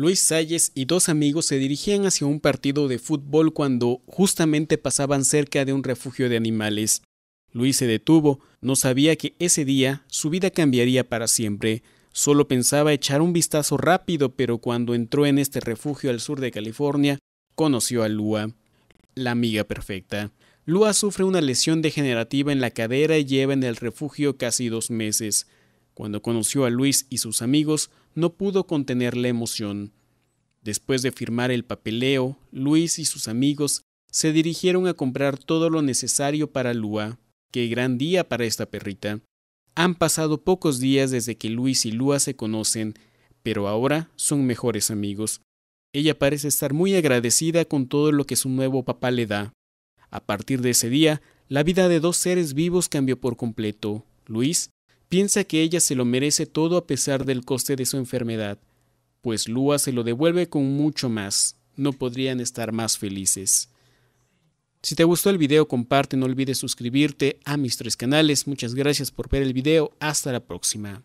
Luis Salles y dos amigos se dirigían hacia un partido de fútbol cuando justamente pasaban cerca de un refugio de animales. Luis se detuvo, no sabía que ese día su vida cambiaría para siempre. Solo pensaba echar un vistazo rápido, pero cuando entró en este refugio al sur de California, conoció a Lua, la amiga perfecta. Lua sufre una lesión degenerativa en la cadera y lleva en el refugio casi dos meses. Cuando conoció a Luis y sus amigos, no pudo contener la emoción. Después de firmar el papeleo, Luis y sus amigos se dirigieron a comprar todo lo necesario para Lua. Qué gran día para esta perrita. Han pasado pocos días desde que Luis y Lua se conocen, pero ahora son mejores amigos. Ella parece estar muy agradecida con todo lo que su nuevo papá le da. A partir de ese día, la vida de dos seres vivos cambió por completo. Luis Piensa que ella se lo merece todo a pesar del coste de su enfermedad, pues Lua se lo devuelve con mucho más. No podrían estar más felices. Si te gustó el video, comparte, no olvides suscribirte a mis tres canales. Muchas gracias por ver el video. Hasta la próxima.